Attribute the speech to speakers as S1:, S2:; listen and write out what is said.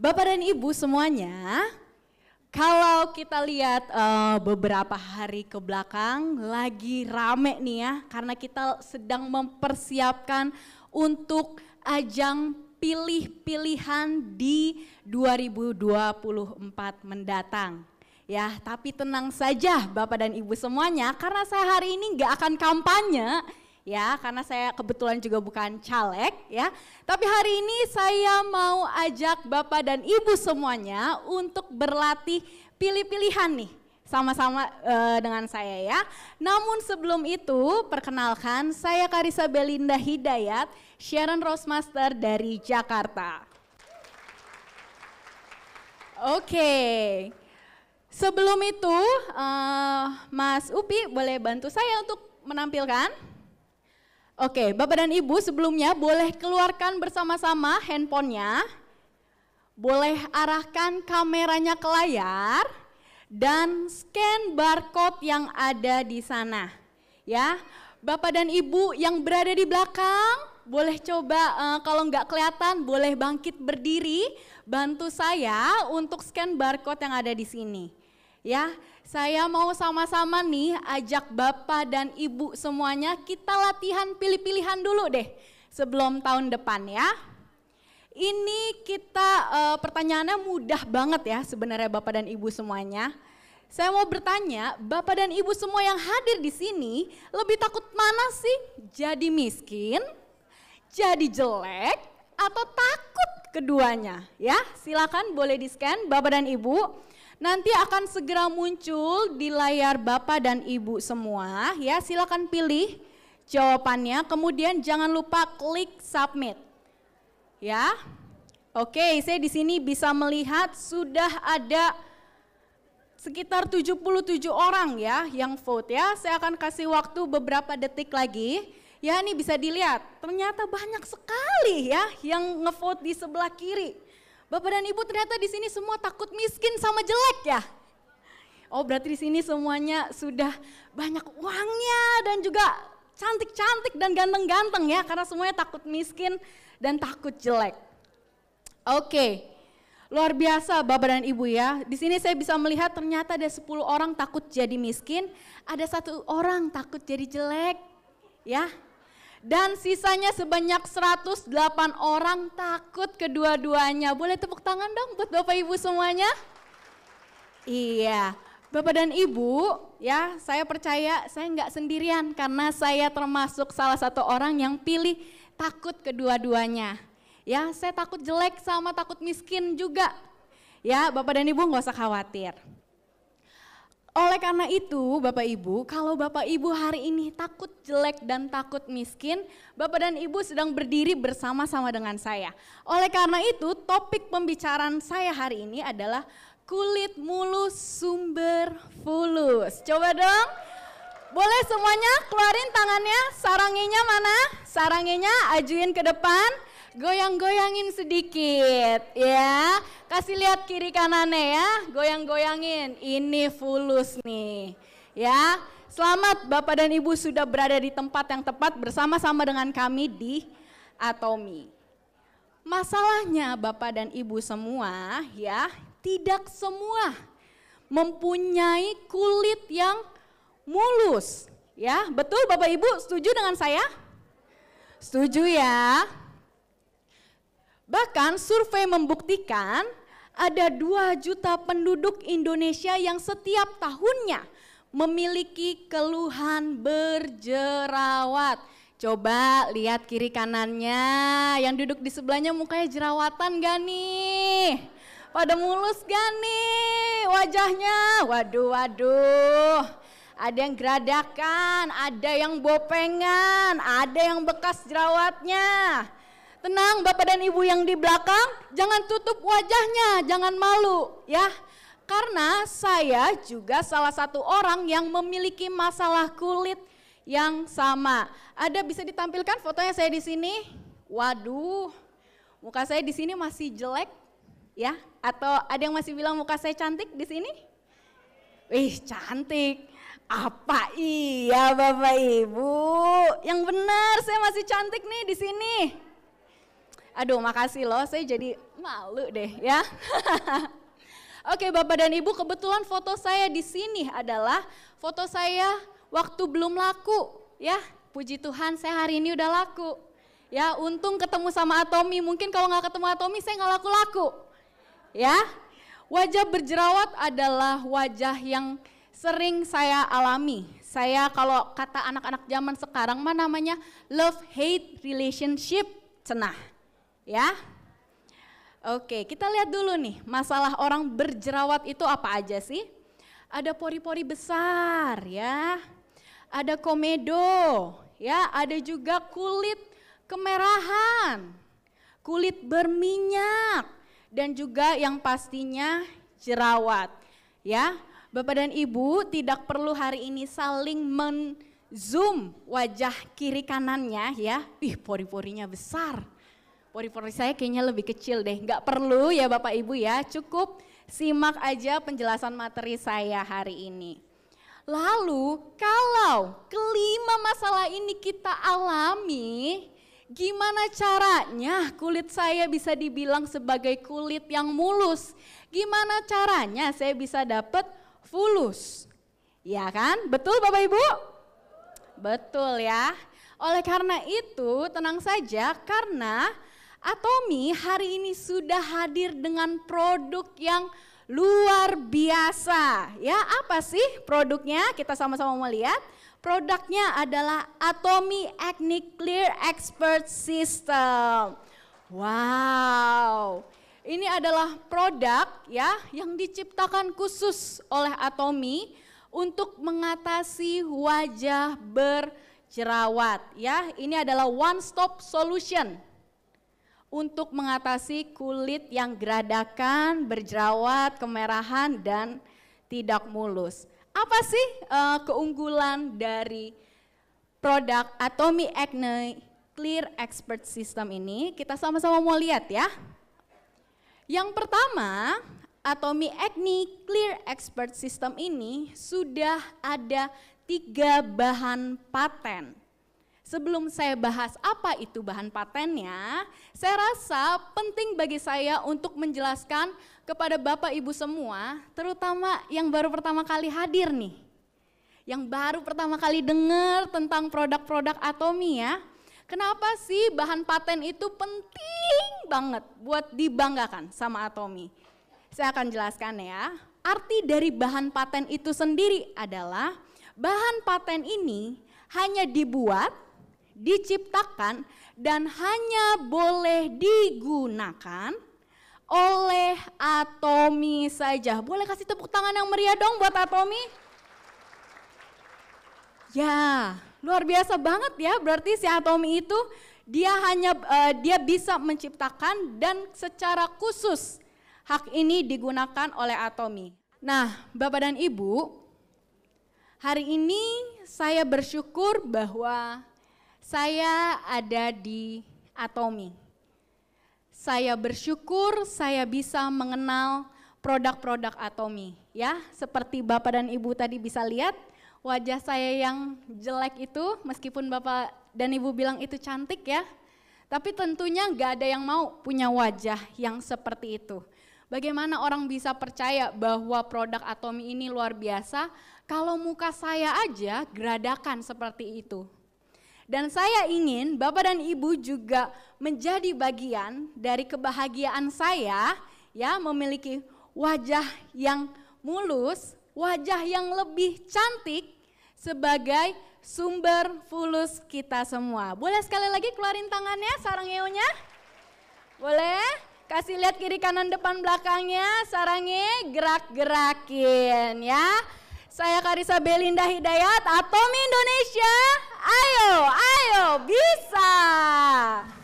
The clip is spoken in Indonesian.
S1: Bapak dan Ibu semuanya, kalau kita lihat uh, beberapa hari ke belakang lagi rame nih ya, karena kita sedang mempersiapkan untuk ajang pilih-pilihan di 2024 mendatang. Ya, tapi tenang saja Bapak dan Ibu semuanya, karena saya hari ini nggak akan kampanye, ya karena saya kebetulan juga bukan caleg ya. Tapi hari ini saya mau ajak Bapak dan Ibu semuanya untuk berlatih pilih-pilihan nih sama-sama e, dengan saya ya. Namun sebelum itu, perkenalkan saya Karisa Belinda Hidayat, Sharon Rosemaster dari Jakarta. Oke, sebelum itu e, Mas Upi boleh bantu saya untuk menampilkan? Oke, Bapak dan Ibu sebelumnya boleh keluarkan bersama-sama handphonenya, boleh arahkan kameranya ke layar, dan scan barcode yang ada di sana. Ya, Bapak dan Ibu yang berada di belakang, boleh coba uh, kalau nggak kelihatan, boleh bangkit berdiri, bantu saya untuk scan barcode yang ada di sini. Ya, saya mau sama-sama nih ajak Bapak dan Ibu semuanya kita latihan pilih-pilihan dulu deh sebelum tahun depan ya. Ini kita e, pertanyaannya mudah banget ya sebenarnya Bapak dan Ibu semuanya. Saya mau bertanya, Bapak dan Ibu semua yang hadir di sini lebih takut mana sih? Jadi miskin, jadi jelek, atau takut keduanya? Ya, silakan boleh di-scan Bapak dan Ibu nanti akan segera muncul di layar Bapak dan Ibu semua. Ya, silakan pilih jawabannya. Kemudian jangan lupa klik submit. Ya. Oke, saya di sini bisa melihat sudah ada sekitar 77 orang ya yang vote ya. Saya akan kasih waktu beberapa detik lagi. Ya, ini bisa dilihat. Ternyata banyak sekali ya yang ngevote di sebelah kiri. Bapak dan Ibu ternyata di sini semua takut miskin sama jelek ya. Oh berarti di sini semuanya sudah banyak uangnya dan juga cantik-cantik dan ganteng-ganteng ya karena semuanya takut miskin dan takut jelek. Oke. Luar biasa Bapak dan Ibu ya. Di sini saya bisa melihat ternyata ada 10 orang takut jadi miskin, ada satu orang takut jadi jelek. Ya. Dan sisanya sebanyak 108 orang takut kedua-duanya. Boleh tepuk tangan dong buat Bapak Ibu semuanya? Iya, Bapak dan Ibu, ya saya percaya saya nggak sendirian karena saya termasuk salah satu orang yang pilih takut kedua-duanya. Ya, saya takut jelek sama takut miskin juga. Ya, Bapak dan Ibu nggak usah khawatir. Oleh karena itu, Bapak Ibu, kalau Bapak Ibu hari ini takut jelek dan takut miskin, Bapak dan Ibu sedang berdiri bersama-sama dengan saya. Oleh karena itu, topik pembicaraan saya hari ini adalah kulit mulus sumber fulus. Coba dong. Boleh semuanya keluarin tangannya, saranginya mana? Saranginya ajuin ke depan goyang-goyangin sedikit ya. Kasih lihat kiri kanannya ya, goyang-goyangin. Ini fulus nih ya. Selamat Bapak dan Ibu sudah berada di tempat yang tepat bersama-sama dengan kami di Atomi. Masalahnya Bapak dan Ibu semua ya, tidak semua mempunyai kulit yang mulus. Ya, betul Bapak Ibu setuju dengan saya? Setuju ya? Bahkan survei membuktikan ada dua juta penduduk Indonesia yang setiap tahunnya memiliki keluhan berjerawat. Coba lihat kiri kanannya, yang duduk di sebelahnya mukanya jerawatan gak nih? Pada mulus gak nih wajahnya? Waduh, waduh. Ada yang geradakan, ada yang bopengan, ada yang bekas jerawatnya. Tenang Bapak dan Ibu yang di belakang, jangan tutup wajahnya, jangan malu ya. Karena saya juga salah satu orang yang memiliki masalah kulit yang sama. Ada bisa ditampilkan fotonya saya di sini? Waduh, muka saya di sini masih jelek ya? Atau ada yang masih bilang muka saya cantik di sini? Wih, cantik. Apa iya Bapak Ibu? Yang benar saya masih cantik nih di sini. Aduh, makasih loh. Saya jadi malu deh ya. Oke, Bapak dan Ibu, kebetulan foto saya di sini adalah foto saya waktu belum laku, ya. Puji Tuhan, saya hari ini udah laku. Ya, untung ketemu sama Atomi. Mungkin kalau nggak ketemu Atomi, saya nggak laku-laku. Ya, wajah berjerawat adalah wajah yang sering saya alami. Saya kalau kata anak-anak zaman sekarang mah namanya love hate relationship cenah ya. Oke, kita lihat dulu nih, masalah orang berjerawat itu apa aja sih? Ada pori-pori besar ya, ada komedo ya, ada juga kulit kemerahan, kulit berminyak, dan juga yang pastinya jerawat. Ya, Bapak dan Ibu tidak perlu hari ini saling men zoom wajah kiri kanannya ya. Ih, pori-porinya besar pori-pori saya kayaknya lebih kecil deh. Nggak perlu ya Bapak Ibu ya, cukup simak aja penjelasan materi saya hari ini. Lalu kalau kelima masalah ini kita alami, gimana caranya kulit saya bisa dibilang sebagai kulit yang mulus? Gimana caranya saya bisa dapat fulus? Ya kan? Betul Bapak Ibu? Betul ya. Oleh karena itu, tenang saja karena Atomi hari ini sudah hadir dengan produk yang luar biasa. Ya, apa sih produknya? Kita sama-sama mau lihat. Produknya adalah Atomi Acne Clear Expert System. Wow. Ini adalah produk ya yang diciptakan khusus oleh Atomi untuk mengatasi wajah berjerawat ya. Ini adalah one stop solution untuk mengatasi kulit yang geradakan, berjerawat, kemerahan, dan tidak mulus. Apa sih uh, keunggulan dari produk Atomi Acne Clear Expert System ini? Kita sama-sama mau lihat ya. Yang pertama, Atomi Acne Clear Expert System ini sudah ada tiga bahan paten Sebelum saya bahas apa itu bahan patennya, saya rasa penting bagi saya untuk menjelaskan kepada Bapak Ibu semua, terutama yang baru pertama kali hadir nih. Yang baru pertama kali dengar tentang produk-produk Atomi ya. Kenapa sih bahan paten itu penting banget buat dibanggakan sama Atomi? Saya akan jelaskan ya. Arti dari bahan paten itu sendiri adalah bahan paten ini hanya dibuat diciptakan dan hanya boleh digunakan oleh Atomi saja. Boleh kasih tepuk tangan yang meriah dong buat Atomi? Ya, luar biasa banget ya. Berarti si Atomi itu dia hanya uh, dia bisa menciptakan dan secara khusus hak ini digunakan oleh Atomi. Nah, Bapak dan Ibu, hari ini saya bersyukur bahwa saya ada di Atomi. Saya bersyukur saya bisa mengenal produk-produk Atomi ya. Seperti Bapak dan Ibu tadi bisa lihat wajah saya yang jelek itu meskipun Bapak dan Ibu bilang itu cantik ya. Tapi tentunya nggak ada yang mau punya wajah yang seperti itu. Bagaimana orang bisa percaya bahwa produk Atomi ini luar biasa kalau muka saya aja geradakan seperti itu? Dan saya ingin Bapak dan Ibu juga menjadi bagian dari kebahagiaan saya ya memiliki wajah yang mulus, wajah yang lebih cantik sebagai sumber fulus kita semua. Boleh sekali lagi keluarin tangannya, sarang eonya? Boleh? kasih lihat kiri kanan depan belakangnya sarangnya gerak-gerakin ya saya Karisa Belinda Hidayat, Atom Indonesia. Ayo, ayo, bisa.